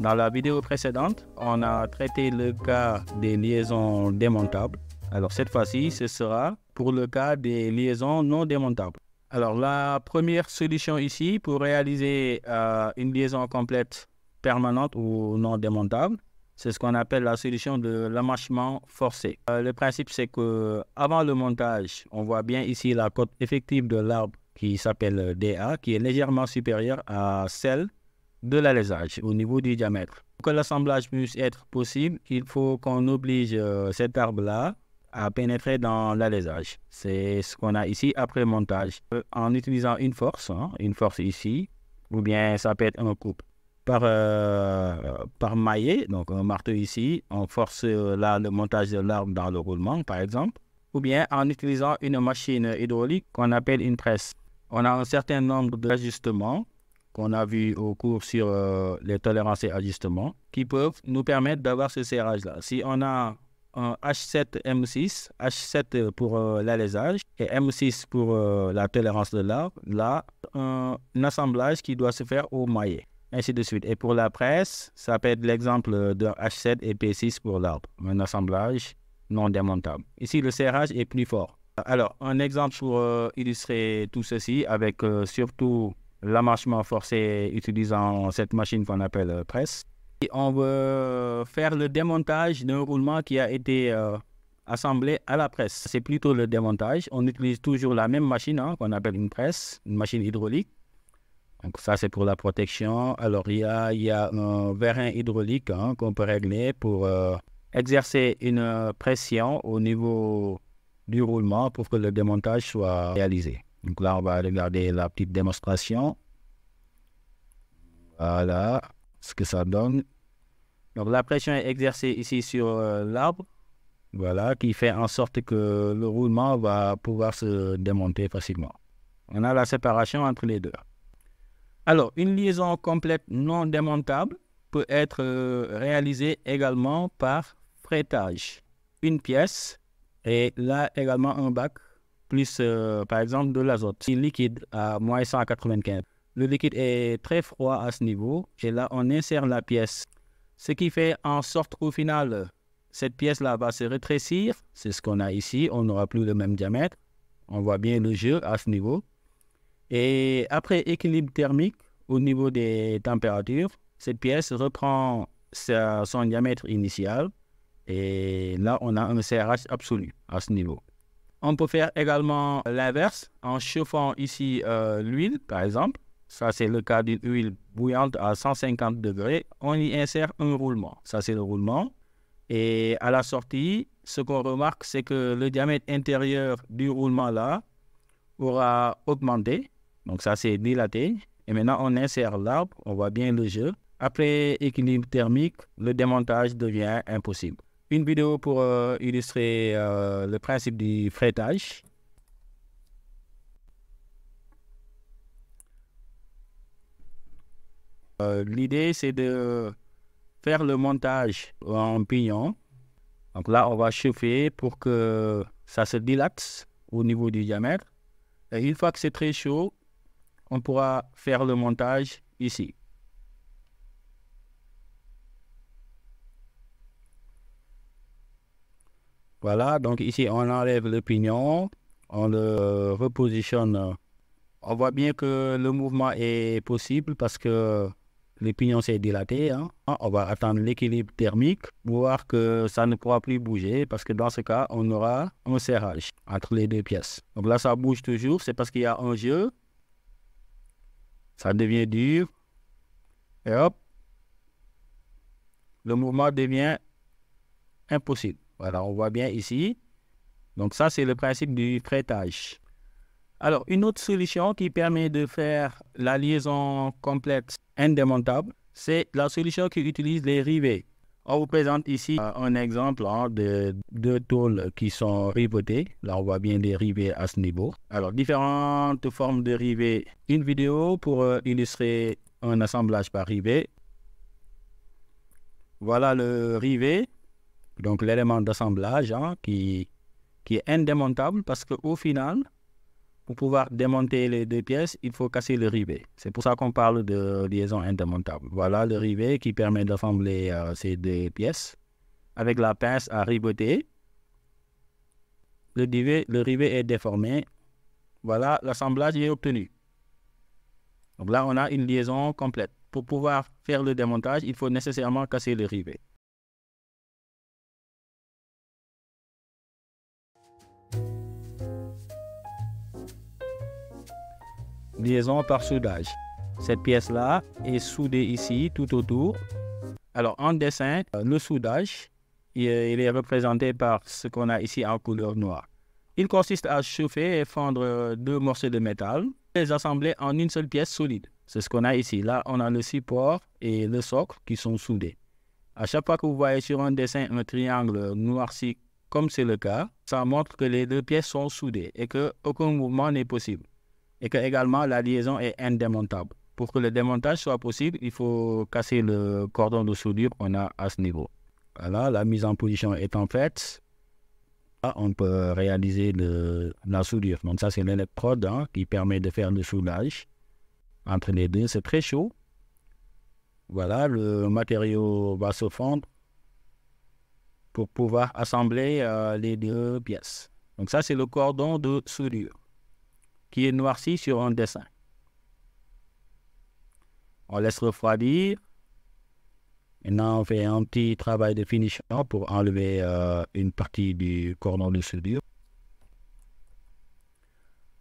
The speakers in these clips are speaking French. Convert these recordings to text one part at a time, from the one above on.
Dans la vidéo précédente, on a traité le cas des liaisons démontables. Alors cette fois-ci, ce sera pour le cas des liaisons non démontables. Alors la première solution ici pour réaliser euh, une liaison complète permanente ou non démontable, c'est ce qu'on appelle la solution de l'amachement forcé. Euh, le principe c'est que avant le montage, on voit bien ici la cote effective de l'arbre qui s'appelle DA, qui est légèrement supérieure à celle de l'alésage au niveau du diamètre. Pour que l'assemblage puisse être possible, il faut qu'on oblige euh, cet arbre-là à pénétrer dans l'alésage. C'est ce qu'on a ici après montage. Euh, en utilisant une force, hein, une force ici, ou bien ça peut être un coupe euh, Par, maillet, donc un marteau ici, on force là le montage de l'arbre dans le roulement, par exemple. Ou bien en utilisant une machine hydraulique qu'on appelle une presse. On a un certain nombre d'ajustements qu'on a vu au cours sur euh, les tolérances et ajustements qui peuvent nous permettre d'avoir ce serrage-là. Si on a un H7M6, H7 pour euh, l'alésage et M6 pour euh, la tolérance de l'arbre, là, un, assemblage qui doit se faire au maillet, ainsi de suite. Et pour la presse, ça peut être l'exemple de H7 et P6 pour l'arbre, un assemblage non démontable. Ici, le serrage est plus fort. Alors, un exemple pour illustrer tout ceci avec surtout l'amarchement forcé utilisant cette machine qu'on appelle euh, presse. Et on veut faire le démontage d'un roulement qui a été euh, assemblé à la presse. C'est plutôt le démontage. On utilise toujours la même machine hein, qu'on appelle une presse, une machine hydraulique. Donc ça, c'est pour la protection. Alors, il y a, un vérin hydraulique hein, qu'on peut régler pour euh, exercer une pression au niveau du roulement pour que le démontage soit réalisé. Donc là, on va regarder la petite démonstration. Voilà ce que ça donne. Donc la pression est exercée ici sur euh, l'arbre. Voilà, qui fait en sorte que le roulement va pouvoir se démonter facilement. On a la séparation entre les deux. Alors, une liaison complète non démontable peut être euh, réalisée également par fretage. Une pièce et là également un bac plus, euh, par exemple, de l'azote. liquide à moins 195. Le liquide est très froid à ce niveau et là, on insère la pièce. Ce qui fait en sorte qu'au final, cette pièce-là va se rétrécir. C'est ce qu'on a ici. On n'aura plus le même diamètre. On voit bien le jeu à ce niveau. Et après équilibre thermique, au niveau des températures, cette pièce reprend son diamètre initial. Et là, on a un serrage absolu à ce niveau. On peut faire également l'inverse en chauffant ici euh, l'huile, par exemple. Ça, c'est le cas d'une huile bouillante à 150 degrés. On y insère un roulement. Ça, c'est le roulement. Et à la sortie, ce qu'on remarque, c'est que le diamètre intérieur du roulement là aura augmenté. Donc ça, c'est dilaté. Et maintenant, on insère l'arbre. On voit bien le jeu. Après équilibre thermique, le démontage devient impossible une vidéo pour euh, illustrer euh, le principe du frettage. Euh, l'idée, c'est de faire le montage en pignon. Donc là, on va chauffer pour que ça se dilate au niveau du diamètre. Et une fois que c'est très chaud, on pourra faire le montage ici. Voilà, donc ici, on enlève le pignon, on le repositionne. On voit bien que le mouvement est possible parce que le pignon s'est dilaté. Hein. Ah, on va attendre l'équilibre thermique, voir que ça ne pourra plus bouger parce que dans ce cas, on aura un serrage entre les deux pièces. Donc là, ça bouge toujours, c'est parce qu'il y a un jeu. Ça devient dur. Et hop, le mouvement devient impossible. Voilà, on voit bien ici. Donc ça, c'est le principe du traitage. Alors, une autre solution qui permet de faire la liaison complète indémontable, c'est la solution qui utilise les rivets. On vous présente ici euh, un exemple hein, de deux tôles qui sont rivetées. Là, on voit bien des rivets à ce niveau. Alors, différentes formes de rivets. Une vidéo pour euh, illustrer un assemblage par rivet. Voilà le rivet donc l'élément d'assemblage hein, qui, qui est indémontable parce qu'au final, pour pouvoir démonter les deux pièces, il faut casser le rivet. C'est pour ça qu'on parle de liaison indémontable. Voilà le rivet qui permet d'assembler euh, ces deux pièces. Avec la pince à riboter, le le rivet est déformé. Voilà, l'assemblage est obtenu. Donc là, on a une liaison complète. Pour pouvoir faire le démontage, il faut nécessairement casser le rivet. liaison par soudage. Cette pièce-là est soudée ici, tout autour. Alors, en dessin, euh, le soudage, il est représenté par ce qu'on a ici en couleur noire. Il consiste à chauffer et fendre euh, deux morceaux de métal, les assembler en une seule pièce solide. C'est ce qu'on a ici. Là, on a le support et le socle qui sont soudés. À chaque fois que vous voyez sur un dessin un triangle noirci, comme c'est le cas, ça montre que les deux pièces sont soudées et qu'aucun mouvement n'est possible et que également la liaison est indémontable. Pour que le démontage soit possible, il faut casser le cordon de soudure qu'on a à ce niveau. Voilà, la mise en position en faite, là, on peut réaliser la soudure. Donc ça, c'est l'électrode hein, qui permet de faire le soudage entre les deux. C'est très chaud. Voilà, le matériau va se fondre pour pouvoir assembler euh, les deux pièces. Donc ça, c'est le cordon de soudure qui est noirci sur un dessin. On laisse refroidir. Maintenant, on fait un petit travail de finition pour enlever euh, une partie du cordon de soudure.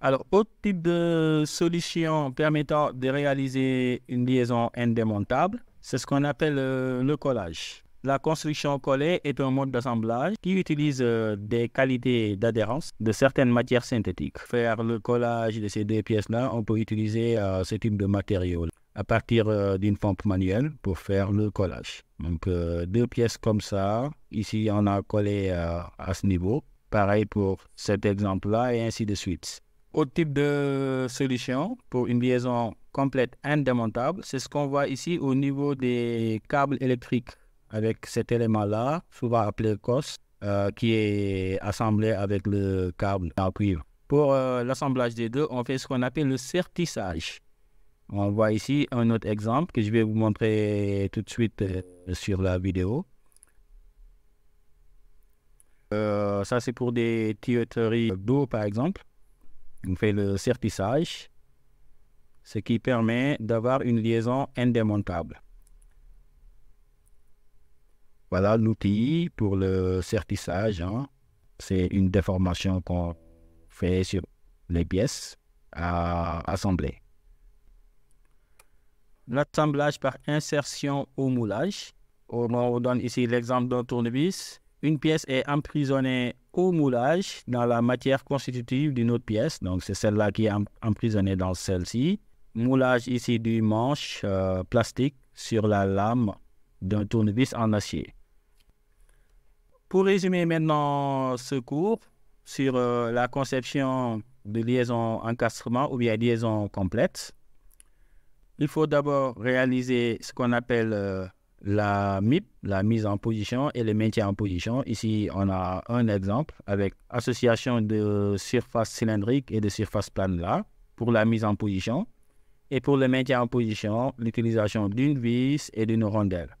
Alors, autre type de solution permettant de réaliser une liaison indémontable, c'est ce qu'on appelle euh, le collage. La construction collée est un mode d'assemblage qui utilise euh, des qualités d'adhérence de certaines matières synthétiques. Pour faire le collage de ces deux pièces-là, on peut utiliser euh, ce type de matériaux à partir euh, d'une pompe manuelle pour faire le collage. Donc deux pièces comme ça, ici on a collé à ce niveau. Pareil pour cet exemple-là et ainsi de suite. Autre type de solution pour une liaison complète indémontable, c'est ce qu'on voit ici au niveau des câbles électriques avec cet élément-là, souvent appelé COS, euh, qui est assemblé avec le câble en cuivre. Pour euh, l'assemblage des deux, on fait ce qu'on appelle le sertissage. On voit ici un autre exemple que je vais vous montrer tout de suite euh, sur la vidéo. ça, c'est pour des tuyauteries d'eau, par exemple. On fait le sertissage, ce qui permet d'avoir une liaison indémontable. Voilà l'outil pour le sertissage. Hein. C'est une déformation qu'on fait sur les pièces à assembler. L'assemblage par insertion au moulage. On donne ici l'exemple d'un tournevis. Une pièce est emprisonnée au moulage dans la matière constitutive d'une autre pièce. Donc, c'est celle-là qui est emprisonnée dans celle-ci. Moulage ici du manche euh, plastique sur la lame d'un tournevis en acier. Pour résumer maintenant ce cours sur euh, la conception de liaison encastrement ou bien liaison complète, il faut d'abord réaliser ce qu'on appelle euh, la MIP, la mise en position et le maintien en position. Ici, on a un exemple avec association de surface cylindrique et de surface plane là pour la mise en position et pour le maintien en position, l'utilisation d'une vis et d'une rondelle.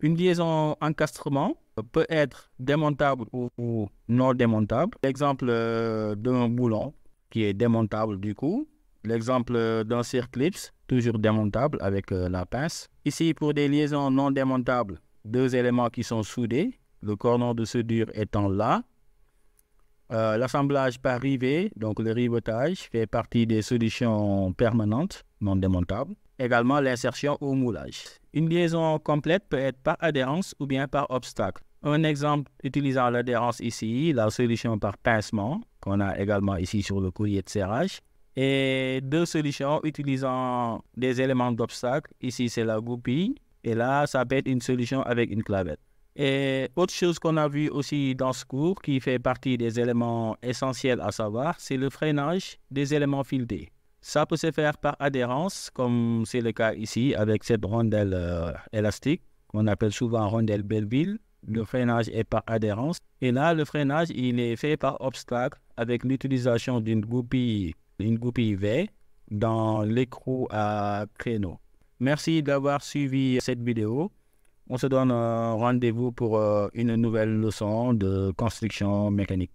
Une liaison encastrement euh, peut être démontable ou, non démontable. L'exemple euh, d'un boulon qui est démontable du coup. L'exemple euh, d'un circlips, toujours démontable avec la pince. Ici, pour des liaisons non démontables, deux éléments qui sont soudés, le cordon de soudure étant là. L'assemblage par rivet, donc le rivetage, fait partie des solutions permanentes non démontables. Également l'insertion au moulage. Une liaison complète peut être par adhérence ou bien par obstacle. Un exemple utilisant l'adhérence ici, la solution par pincement, qu'on a également ici sur le courrier de serrage. Et deux solutions utilisant des éléments d'obstacle. Ici, c'est la goupille. Et là, ça peut être une solution avec une clavette. Et autre chose qu'on a vu aussi dans ce cours, qui fait partie des éléments essentiels à savoir, c'est le freinage des éléments filetés. Ça peut se faire par adhérence, comme c'est le cas ici avec cette rondelle euh, élastique qu'on appelle souvent rondelle Belleville le freinage est par adhérence. Et là, le freinage, il est fait par obstacle avec l'utilisation d'une goupille, une goupille V dans l'écrou à créneau. Merci d'avoir suivi cette vidéo. On se donne euh, rendez-vous pour euh, une nouvelle leçon de construction mécanique.